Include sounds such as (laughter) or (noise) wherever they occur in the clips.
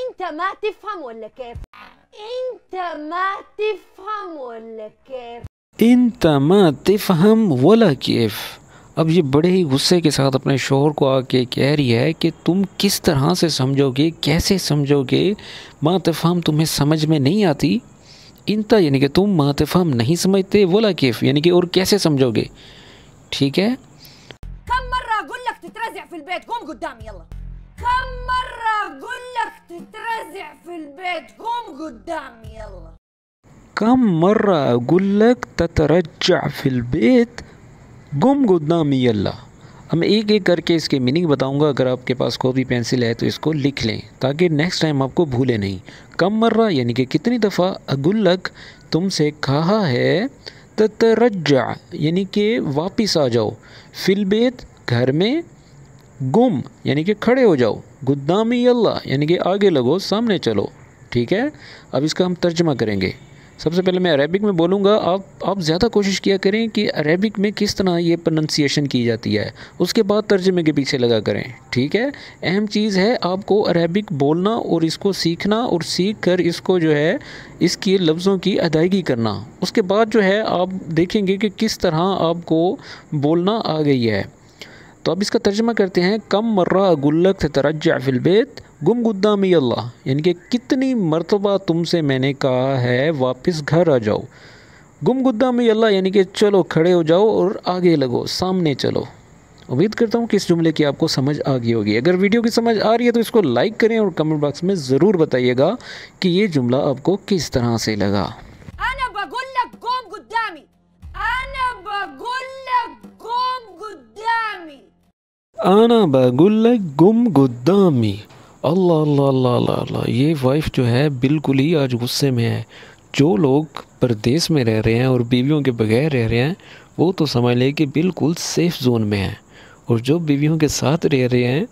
انت ما تفهم ولا كيف انت ما تفهم ولا كيف انت ما تفهم ولا كيف अब ये बड़े ही गुस्से के साथ अपने शोहर को आके कह रही है कि तुम किस तरह से समझोगे कैसे समझोगे मातफाम तुम्हें समझ में नहीं आती इनता यानी कि तुम मातफाम नहीं समझते वला केफ यानी कि और कैसे समझोगे ठीक है कम मर्रा गुल्लक لك تترزع في البيت قوم قدامي يلا كم مرة أقول في البيت قدام يلا كم مرة أقول لك تترجع في البيت قم गुदनामी يلا हम एक एक करके इसके मीनिंग बताऊंगा अगर आपके पास कॉपी पेंसिल है तो इसको लिख लें ताकि नेक्स्ट टाइम आपको भूले नहीं कम मर्रा यानी कि कितनी दफ़ा अगुल्लक तुमसे कहा है ततरजा यानी कि वापस आ जाओ फिलबेत घर में गुम यानी कि खड़े हो जाओ गुद्दामी अल्लाह यानी कि आगे लगो सामने चलो ठीक है अब इसका हम तर्जमा करेंगे सबसे पहले मैं अरेबिक में बोलूँगा आप आप ज़्यादा कोशिश किया करें कि अरेबिक में किस तरह ये प्रोनंसिएशन की जाती है उसके बाद तर्जमे के पीछे लगा करें ठीक है अहम चीज़ है आपको अरेबिक बोलना और इसको सीखना और सीख कर इसको जो है इसके लफ्ज़ों की अदायगी करना उसके बाद जो है आप देखेंगे कि किस तरह आपको बोलना आ गई है तो अब इसका तर्जमा करते हैं कम मर्रा गुल्लक थे तरजा फिलबेत गुम अल्लाह यानी कि कितनी मरतबा तुमसे मैंने कहा है वापस घर आ जाओ गुम मई अल्लाह यानी कि चलो खड़े हो जाओ और आगे लगो सामने चलो उम्मीद करता हूँ कि इस जुमले की आपको समझ आ गई होगी अगर वीडियो की समझ आ रही है तो इसको लाइक करें और कमेंट बॉक्स में ज़रूर बताइएगा कि ये जुमला आपको किस तरह से लगा आना बगुल गुम गुद्दामी अल्लाह अल्लाह अल्लाह अल्लाह अल्लाह ये वाइफ जो है बिल्कुल ही आज गुस्से में है जो लोग परदेश में रह रहे हैं और बीवियों के बगैर रह रहे हैं वो तो समझ लें कि बिल्कुल सेफ जोन में हैं और जो बीवियों के साथ रह रहे हैं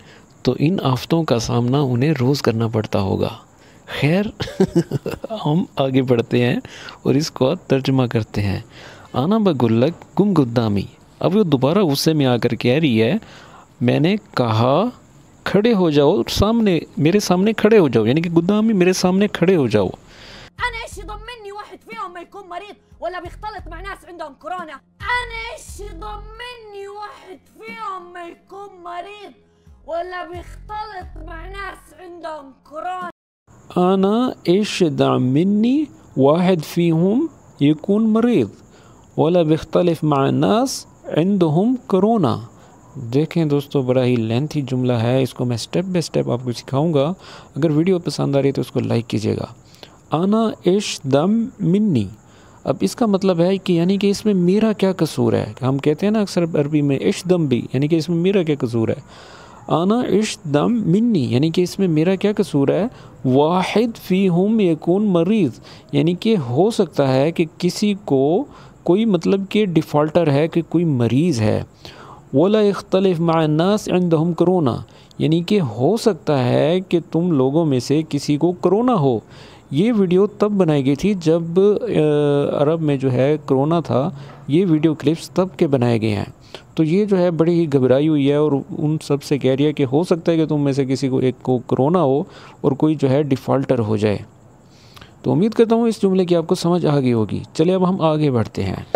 तो इन आफतों का सामना उन्हें रोज़ करना पड़ता होगा खैर (laughs) हम आगे बढ़ते हैं और इसको तर्जमा करते हैं आना बगुल्लक गुम गुद्दामी अब वो दोबारा गुस्से में आकर कह रही है मैंने कहा खड़े हो जाओ सामने मेरे सामने खड़े हो जाओ यानी कि गुदामी मेरे सामने खड़े हो जाओ انا ايش يضمني واحد فيهم ما يكون مريض ولا بيختلط مع ناس عندهم كورونا انا ايش يضمني واحد فيهم ما يكون مريض ولا بيختلط مع ناس عندهم كورونا انا ايش يضمني واحد فيهم يكون مريض ولا بيختلف مع ناس عندهم كورونا देखें दोस्तों बड़ा ही लेंथी जुमला है इसको मैं स्टेप बाय स्टेप आपको सिखाऊंगा अगर वीडियो पसंद आ रही है तो उसको लाइक कीजिएगा आना इश दम मिन्नी अब इसका मतलब है कि यानी कि इसमें मेरा क्या कसूर है हम कहते हैं ना अक्सर अरबी में इश दम भी यानी कि इसमें मेरा क्या कसूर है आना इश दम मिन्नी यानी कि इसमें मेरा क्या कसूर है वाहिद फ़ी हम यकून मरीज़ यानी कि हो सकता है कि किसी को कोई मतलब कि डिफ़ॉल्टर है कि कोई मरीज़ है वला मायनास एंड हम करोना यानी कि हो सकता है कि तुम लोगों में से किसी को करोना हो ये वीडियो तब बनाई गई थी जब अरब में जो है करोना था ये वीडियो क्लिप्स तब के बनाए गए हैं तो ये जो है बड़ी ही घबराई हुई है और उन सब से कह रही है कि हो सकता है कि तुम में से किसी को एक को करोना हो और कोई जो है डिफ़ॉल्टर हो जाए तो उम्मीद करता हूँ इस जुमले की आपको समझ आ गई होगी चले अब हम आगे बढ़ते हैं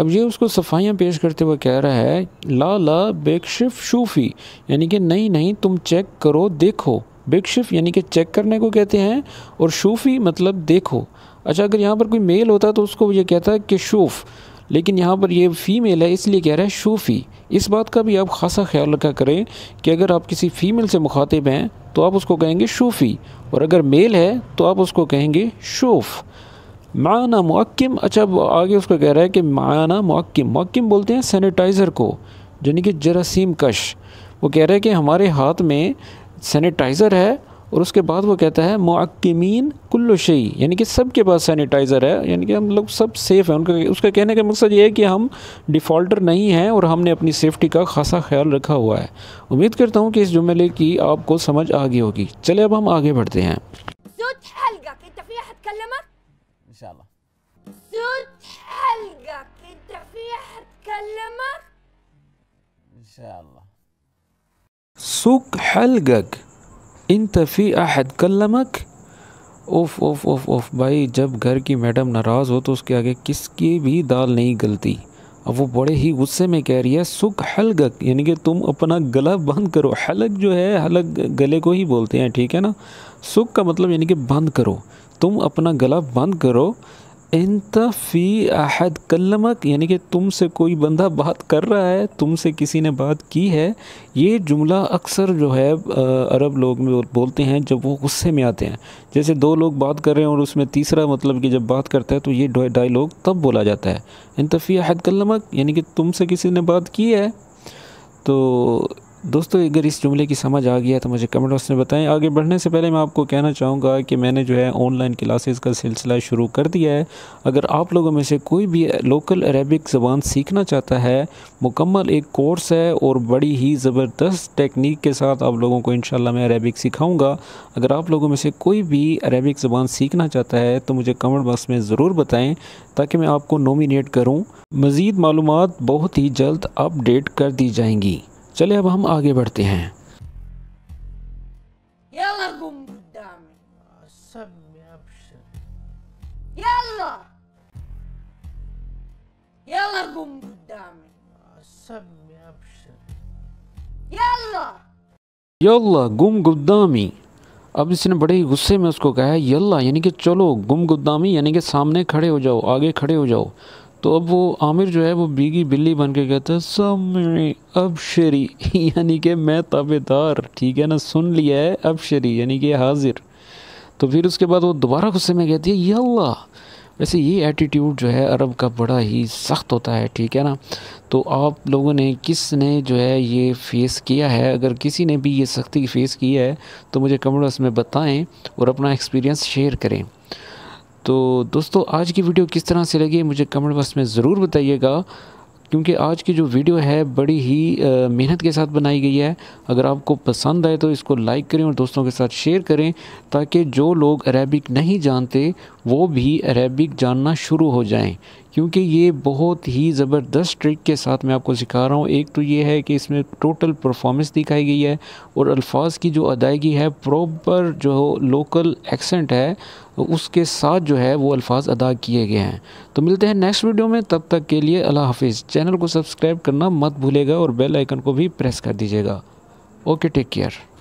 अब ये उसको सफाइयाँ पेश करते हुए कह रहा है ला ला बेकशिफ शूफ़ी यानी कि नहीं नहीं तुम चेक करो देखो बेकशिफ यानी कि चेक करने को कहते हैं और शूफ़ी मतलब देखो अच्छा अगर यहाँ पर कोई मेल होता तो उसको ये कहता है कि शूफ़ लेकिन यहाँ पर ये फ़ीमेल है इसलिए कह रहा है शूफ़ी इस बात का भी आप खासा ख्याल रखा करें कि अगर आप किसी फ़ीमेल से मुखातिब हैं तो आप उसको कहेंगे शूफ़ी और अगर मेल है तो आप उसको कहेंगे शूफ़ माना मक्म अच्छा आगे उसको कह रहा है कि माना मक्म मक्म बोलते हैं सैनिटाइज़र को यानी कि जरासीम कश वो कह रहा है कि हमारे हाथ में सैनिटाइज़र है और उसके बाद वो कहता है मुक्कीमीन कुल्लु शई यानी कि सब के पास सैनिटाइज़र है यानी कि हम लोग सब सेफ़ हैं उनका उसका कहने का मकसद ये है कि हम डिफ़ॉल्टर नहीं हैं और हमने अपनी सेफ्टी का खासा ख्याल रखा हुआ है उम्मीद करता हूँ कि इस जुमले की आपको समझ आ गई होगी चले अब हम आगे बढ़ते हैं सुख حلقك इन फ़ी अहद कलमक ओफ ओफ ओफ ओफ भाई जब घर की मैडम नाराज़ हो तो उसके आगे किसकी भी दाल नहीं गलती अब वो बड़े ही गुस्से में कह रही है सुख हलगक यानी कि तुम अपना गला बंद करो हलक जो है हलक गले को ही बोलते हैं ठीक है ना सुख का मतलब यानी कि बंद करो तुम अपना गला बंद करो इंत फ़ी अहद कलमक यानी कि तुमसे कोई बंदा बात कर रहा है तुमसे किसी ने बात की है ये जुमला अक्सर जो है अरब लोग में बोलते हैं जब वो गुस्से में आते हैं जैसे दो लोग बात कर रहे हैं और उसमें तीसरा मतलब कि जब बात करता है तो ये डायलॉग तब बोला जाता है इंतफ़ी अहद कलमक यानी कि तुमसे किसी ने बात की है तो दोस्तों अगर इस जुमले की समझ आ गया तो मुझे कमेंट बॉक्स में बताएं आगे बढ़ने से पहले मैं आपको कहना चाहूँगा कि मैंने जो है ऑनलाइन क्लासेस का सिलसिला शुरू कर दिया है अगर आप लोगों में से कोई भी लोकल अरेबिक ज़बान सीखना चाहता है मुकम्मल एक कोर्स है और बड़ी ही ज़बरदस्त टेक्निक के साथ आप लोगों को इन मैं अरेबिक सिखाऊँगा अगर आप लोगों में से कोई भी अरेबिक ज़बान सीखना चाहता है तो मुझे कमेंट बॉक्स में ज़रूर बताएँ ताकि मैं आपको नॉमिनेट करूँ मज़ीद मालूम बहुत ही जल्द अपडेट कर दी जाएंगी चले अब हम आगे बढ़ते हैं यल्ला गुम गुद्दामी अब इसने बड़े गुस्से में उसको कहा है यल्ला यानी कि चलो गुम गुद्दामी यानी कि सामने खड़े हो जाओ आगे खड़े हो जाओ तो अब वो आमिर जो है वो बीगी बिल्ली बन के कहता है समय अब शरी (laughs) यानी कि मैं ताबेदार ठीक है ना सुन लिया है अब शरी यानी कि हाजिर तो फिर उसके बाद वो दोबारा गुस्से में कहती है ये अल्लाह वैसे ये एटीट्यूड जो है अरब का बड़ा ही सख्त होता है ठीक है ना तो आप लोगों ने किसने जो है ये फेस किया है अगर किसी ने भी ये सख्ती फेस की है तो मुझे कमेंट्स में बताएं और अपना एक्सपीरियंस शेयर करें तो दोस्तों आज की वीडियो किस तरह से लगी मुझे कमेंट बॉक्स में ज़रूर बताइएगा क्योंकि आज की जो वीडियो है बड़ी ही मेहनत के साथ बनाई गई है अगर आपको पसंद आए तो इसको लाइक करें और दोस्तों के साथ शेयर करें ताकि जो लोग अरेबिक नहीं जानते वो भी अरेबिक जानना शुरू हो जाएं क्योंकि ये बहुत ही ज़बरदस्त ट्रिक के साथ मैं आपको सिखा रहा हूँ एक तो ये है कि इसमें टोटल परफॉर्मेंस दिखाई गई है और अल्फाज की जो अदायगी है प्रॉपर जो लोकल एक्सेंट है उसके साथ जो है वो अल्फाज अदा किए गए हैं तो मिलते हैं नेक्स्ट वीडियो में तब तक के लिए अल्लाह हाफिज़ चैनल को सब्सक्राइब करना मत भूलेगा और बेल आइकन को भी प्रेस कर दीजिएगा ओके टेक केयर